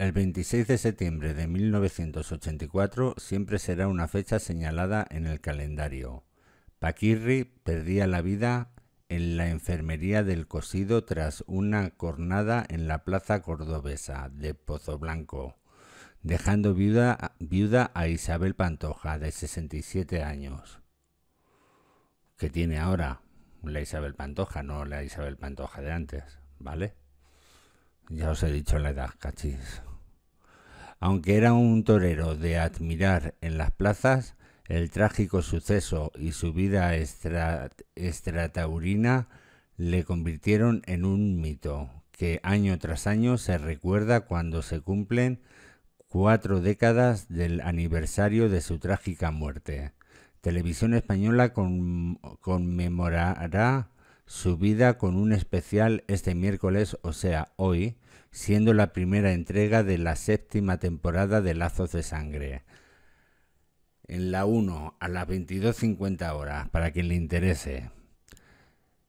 El 26 de septiembre de 1984 siempre será una fecha señalada en el calendario. Paquirri perdía la vida en la enfermería del cosido tras una cornada en la plaza cordobesa de Pozoblanco, dejando viuda, viuda a Isabel Pantoja, de 67 años. Que tiene ahora la Isabel Pantoja, no la Isabel Pantoja de antes, ¿vale? Ya os he dicho la edad, cachis. Aunque era un torero de admirar en las plazas, el trágico suceso y su vida le convirtieron en un mito que año tras año se recuerda cuando se cumplen cuatro décadas del aniversario de su trágica muerte. Televisión Española conmemorará subida con un especial este miércoles, o sea, hoy, siendo la primera entrega de la séptima temporada de Lazos de Sangre. En la 1 a las 22.50 horas, para quien le interese.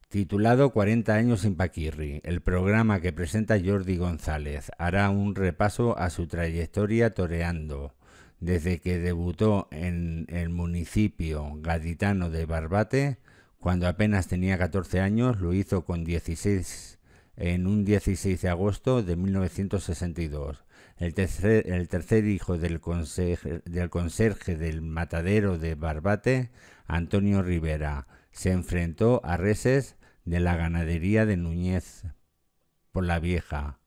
Titulado 40 años sin Paquirri, el programa que presenta Jordi González hará un repaso a su trayectoria toreando, desde que debutó en el municipio gaditano de Barbate cuando apenas tenía 14 años, lo hizo con 16 en un 16 de agosto de 1962. El tercer, el hijo del conserje, del conserje del matadero de Barbate, Antonio Rivera, se enfrentó a reses de la ganadería de Núñez por la Vieja.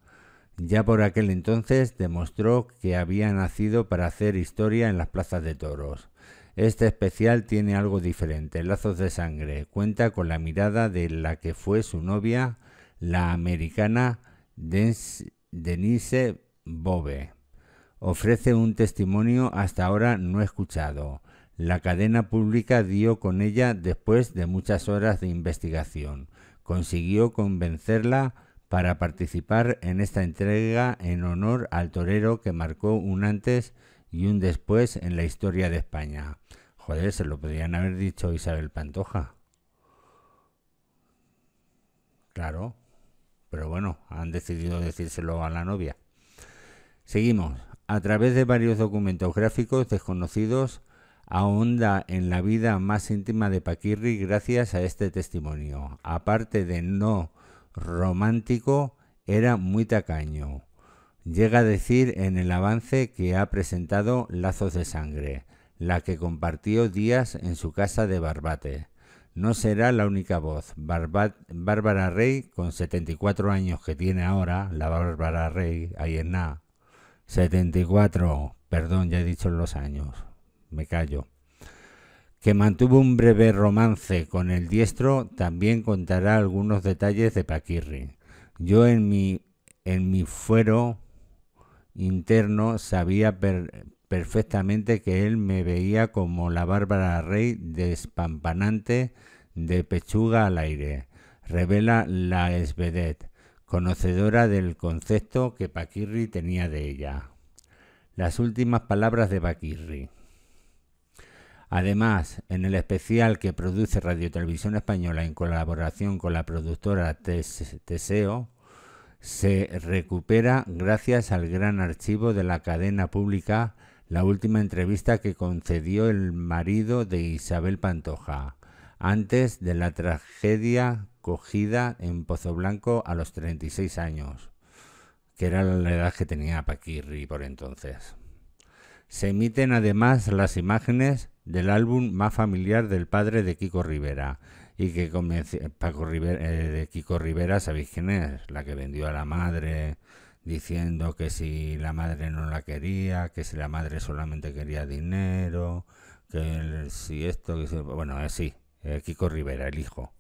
Ya por aquel entonces demostró que había nacido para hacer historia en las plazas de toros. Este especial tiene algo diferente, Lazos de Sangre. Cuenta con la mirada de la que fue su novia, la americana Denise Bove. Ofrece un testimonio hasta ahora no escuchado. La cadena pública dio con ella después de muchas horas de investigación. Consiguió convencerla para participar en esta entrega en honor al torero que marcó un antes y un después en la historia de España. Joder, se lo podrían haber dicho Isabel Pantoja. Claro, pero bueno, han decidido decírselo a la novia. Seguimos. A través de varios documentos gráficos desconocidos, ahonda en la vida más íntima de Paquirri gracias a este testimonio. Aparte de no romántico, era muy tacaño. Llega a decir en el avance que ha presentado Lazos de Sangre, la que compartió días en su casa de Barbate. No será la única voz. Bárbara Rey, con 74 años que tiene ahora, la Bárbara Rey, ahí en 74, perdón, ya he dicho los años, me callo. Que mantuvo un breve romance con el diestro, también contará algunos detalles de Paquirri. Yo en mi, en mi fuero interno sabía perfectamente que él me veía como la Bárbara Rey despampanante de pechuga al aire, revela la esvedet, conocedora del concepto que Paquirri tenía de ella. Las últimas palabras de Paquirri. Además, en el especial que produce Radio Televisión Española en colaboración con la productora Teseo, se recupera gracias al gran archivo de la cadena pública la última entrevista que concedió el marido de Isabel Pantoja, antes de la tragedia cogida en Pozo Blanco a los 36 años, que era la edad que tenía Paquirri por entonces. Se emiten además las imágenes del álbum más familiar del padre de Kiko Rivera, y que convenció, eh, Paco Rivera, eh, Kiko Rivera, ¿sabéis quién es? La que vendió a la madre diciendo que si la madre no la quería, que si la madre solamente quería dinero, que si esto, bueno, así, eh, Kiko Rivera, el hijo.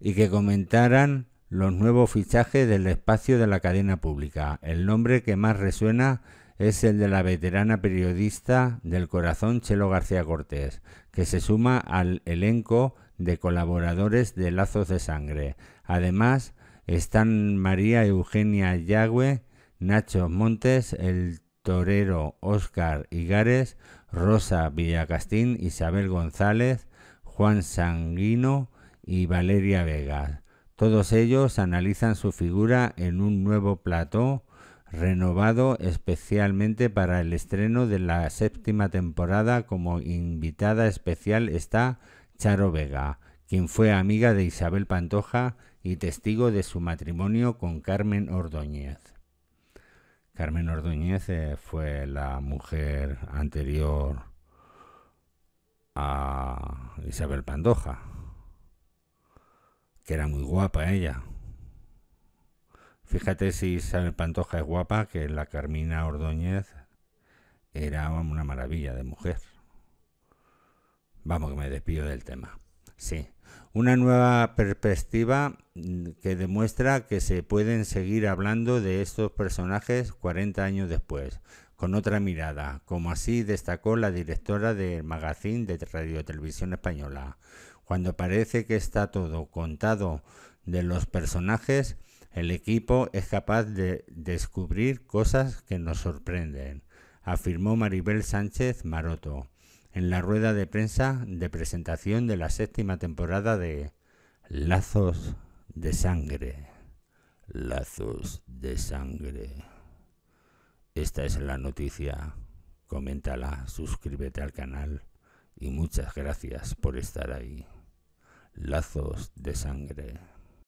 Y que comentaran los nuevos fichajes del espacio de la cadena pública. El nombre que más resuena es el de la veterana periodista del corazón Chelo García Cortés, que se suma al elenco de colaboradores de Lazos de Sangre. Además, están María Eugenia Yagüe, Nacho Montes, el torero Óscar Igares, Rosa Villacastín, Isabel González, Juan Sanguino y Valeria Vega. Todos ellos analizan su figura en un nuevo plató renovado especialmente para el estreno de la séptima temporada. Como invitada especial está Charo Vega, quien fue amiga de Isabel Pantoja y testigo de su matrimonio con Carmen Ordóñez. Carmen Ordóñez eh, fue la mujer anterior a Isabel Pantoja, que era muy guapa ella. Fíjate si Isabel Pantoja es guapa, que la Carmina Ordóñez era una maravilla de mujer. Vamos, que me despido del tema. Sí, una nueva perspectiva mm, que demuestra que se pueden seguir hablando de estos personajes 40 años después, con otra mirada, como así destacó la directora del magazine de Radio Televisión Española. Cuando parece que está todo contado de los personajes, el equipo es capaz de descubrir cosas que nos sorprenden, afirmó Maribel Sánchez Maroto en la rueda de prensa de presentación de la séptima temporada de Lazos de Sangre. Lazos de Sangre. Esta es la noticia. Coméntala, suscríbete al canal y muchas gracias por estar ahí. Lazos de Sangre.